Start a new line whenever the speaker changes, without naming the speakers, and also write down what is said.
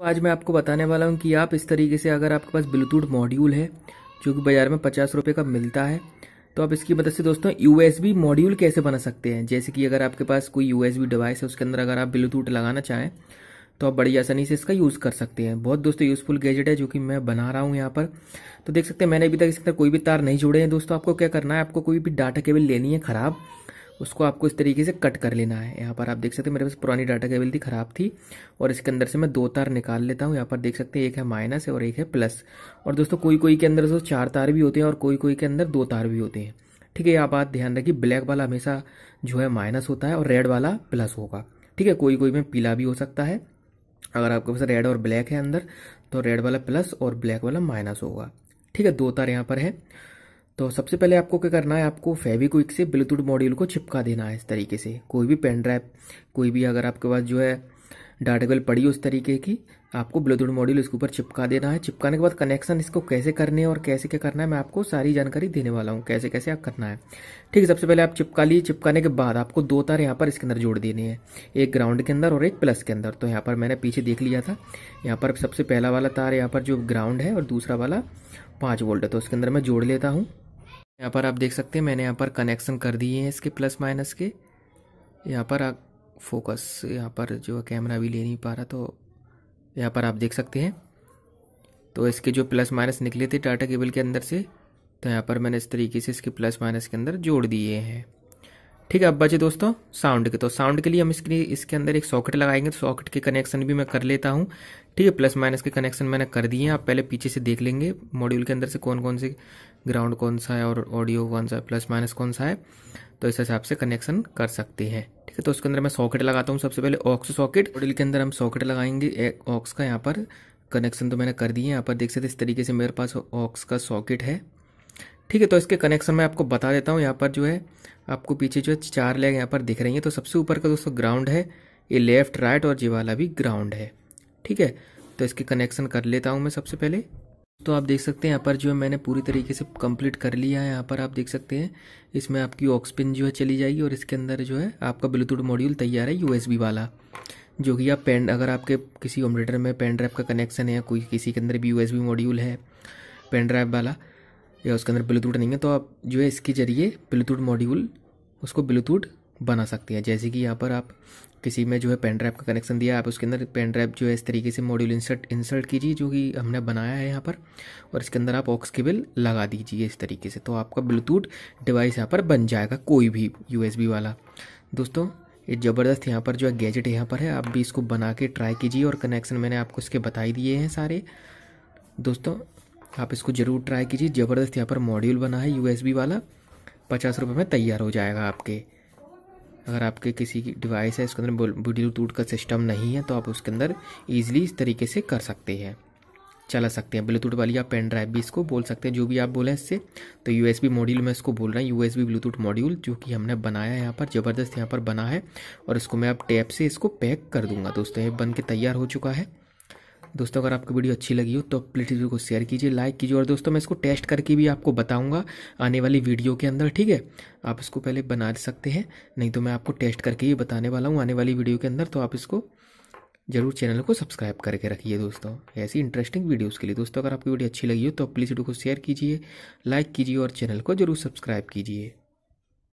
तो आज मैं आपको बताने वाला हूँ कि आप इस तरीके से अगर आपके पास ब्लूटूथ मॉड्यूल है जो कि बाज़ार में पचास रुपये का मिलता है तो आप इसकी मदद मतलब से दोस्तों यू मॉड्यूल कैसे बना सकते हैं जैसे कि अगर आपके पास कोई यू डिवाइस है उसके अंदर अगर आप ब्लूटूथ लगाना चाहें तो आप बड़ी आसानी से इसका यूज़ कर सकते हैं बहुत दोस्तों यूज़फुल गैजेट है जो कि मैं बना रहा हूँ यहाँ पर तो देख सकते हैं मैंने अभी तक इसके अंदर कोई भी तार नहीं जोड़े हैं दोस्तों आपको क्या करना है आपको कोई भी डाटा केबल लेनी है ख़राब उसको आपको इस तरीके से कट कर लेना है यहाँ पर आप देख सकते हैं मेरे पास पुरानी डाटा केबल थी ख़राब थी और इसके अंदर से मैं दो तार निकाल लेता हूँ यहाँ पर देख सकते हैं एक है माइनस और एक है प्लस और दोस्तों कोई कोई के अंदर दोस्तों चार तार भी होते हैं और कोई कोई के अंदर दो तार भी होते हैं ठीक है यह बात ध्यान रखिए ब्लैक वाला हमेशा जो है माइनस होता है और रेड वाला प्लस होगा ठीक है कोई कोई में पीला भी हो सकता है अगर आपके पास रेड और ब्लैक है अंदर तो रेड वाला प्लस और ब्लैक वाला माइनस होगा ठीक है दो तार यहाँ पर है तो सबसे पहले आपको क्या करना है आपको फेविक्विक से ब्लूटूथ मॉड्यूल को चिपका देना है इस तरीके से कोई भी पेन ड्राइव कोई भी अगर आपके पास जो है डाटा केबल पड़ी उस तरीके की आपको ब्लूटूथ मॉड्यूल इसके ऊपर चिपका देना है चिपकाने के बाद कनेक्शन इसको कैसे करने और कैसे क्या करना है मैं आपको सारी जानकारी देने वाला हूँ कैसे कैसे आप करना है ठीक है सबसे पहले आप चिपका लिए चिपकाने के बाद आपको दो तार यहाँ पर इसके अंदर जोड़ देने हैं एक ग्राउंड के अंदर और एक प्लस के अंदर तो यहाँ पर मैंने पीछे देख लिया था यहाँ पर सबसे पहला वाला तार यहाँ पर जो ग्राउंड है और दूसरा वाला पाँच वोल्ट है तो उसके अंदर मैं जोड़ लेता हूँ यहाँ पर आप देख सकते हैं मैंने यहाँ पर कनेक्शन कर दिए हैं इसके प्लस माइनस के यहाँ पर आप फोकस यहाँ पर जो कैमरा भी ले नहीं पा रहा तो यहाँ पर आप देख सकते हैं तो इसके जो प्लस माइनस निकले थे टाटा केबल के अंदर से तो यहाँ पर मैंने इस तरीके से इसके प्लस माइनस के अंदर जोड़ दिए हैं ठीक है अब बचे दोस्तों साउंड के तो साउंड के लिए हम इसके इसके अंदर एक सॉकेट लगाएंगे तो सॉकेट के कनेक्शन भी मैं कर लेता हूँ ठीक है प्लस माइनस के कनेक्शन मैंने कर दिए हैं आप पहले पीछे से देख लेंगे मॉड्यूल के अंदर से कौन कौन से ग्राउंड कौन सा है और ऑडियो कौन सा है प्लस माइनस कौन सा है तो इस हिसाब से कनेक्शन कर सकते हैं ठीक है तो उसके अंदर मैं सॉकेट लगाता हूँ सबसे पहले ऑक्स सॉकेट मॉड्यूल के अंदर हम सॉकेट लगाएंगे ऑक्स का यहाँ पर कनेक्शन तो मैंने कर दिए यहाँ पर देख सकते इस तरीके से मेरे पास ऑक्स का सॉकेट है ठीक है तो इसके कनेक्शन मैं आपको बता देता हूँ यहाँ पर जो है आपको पीछे जो है चार लेग यहाँ पर दिख रही हैं तो सबसे ऊपर का दोस्तों ग्राउंड है ये लेफ्ट राइट और जीवाला भी ग्राउंड है ठीक है तो इसके कनेक्शन कर लेता हूँ मैं सबसे पहले तो आप देख सकते हैं यहाँ पर जो है मैंने पूरी तरीके से कंप्लीट कर लिया है यहाँ पर आप देख सकते हैं इसमें आपकी ऑक्सपिन जो है चली जाएगी और इसके अंदर जो है आपका ब्लूटूथ मॉड्यूल तैयार है यूएसबी वाला जो कि आप पेन अगर आपके किसी ऑपरेटर में पेन ड्राइव का कनेक्शन है या कोई किसी के अंदर भी यूएसबी मॉड्यूल है पेन ड्राइव वाला या उसके अंदर ब्लूटूथ नहीं है तो आप जो है इसके ज़रिए ब्लूटूथ मॉड्यूल उसको ब्लूटूथ बना सकते हैं जैसे कि यहाँ पर आप किसी में जो है पेन ड्राइव का कनेक्शन दिया आप उसके अंदर पेन ड्राइव जो है इस तरीके से मॉड्यूल इंसर्ट इंसर्ट कीजिए जो कि हमने बनाया है यहाँ पर और इसके अंदर आप ऑक्स केबल लगा दीजिए इस तरीके से तो आपका ब्लूटूथ डिवाइस यहाँ पर बन जाएगा कोई भी यू वाला दोस्तों ये ज़बरदस्त यहाँ पर जो है गैजेट यहाँ पर है आप भी इसको बना के ट्राई कीजिए और कनेक्शन मैंने आपको इसके बताई दिए हैं सारे दोस्तों आप इसको ज़रूर ट्राई कीजिए ज़बरदस्त यहाँ पर मॉड्यूल बना है यूएसबी वाला पचास रुपये में तैयार हो जाएगा आपके अगर आपके किसी की डिवाइस है इसके अंदर ब्लूटूथ का सिस्टम नहीं है तो आप उसके अंदर ईजिली इस तरीके से कर सकते हैं चला सकते हैं ब्लूटूथ वाली आप पेन ड्राइव भी इसको बोल सकते हैं जो भी आप बोलें इससे तो यू एस मॉड्यूल मैं इसको बोल रहा हूँ यू एस ब्लूटूथ मॉड्यूल जो कि हमने बनाया है यहाँ पर ज़बरदस्त यहाँ पर बना है और इसको मैं आप टैप से इसको पैक कर दूंगा दोस्तों ये बन के तैयार हो चुका है दोस्तों अगर आपको वीडियो अच्छी लगी हो तो प्लीज़ वीडियो को शेयर कीजिए लाइक कीजिए और दोस्तों मैं इसको टेस्ट करके भी आपको बताऊँगा आने वाली वीडियो के अंदर ठीक है आप इसको पहले बना सकते हैं नहीं तो मैं आपको टेस्ट करके ही बताने वाला हूँ आने वाली वीडियो के अंदर तो आप इसको जरूर चैनल को सब्सक्राइब करके रखिए दोस्तों ऐसी इंटरेस्टिंग वीडियोस के लिए दोस्तों अगर आपकी वीडियो अच्छी लगी हो तो प्लीज़ वीडियो को शेयर कीजिए लाइक कीजिए और चैनल को जरूर सब्सक्राइब कीजिए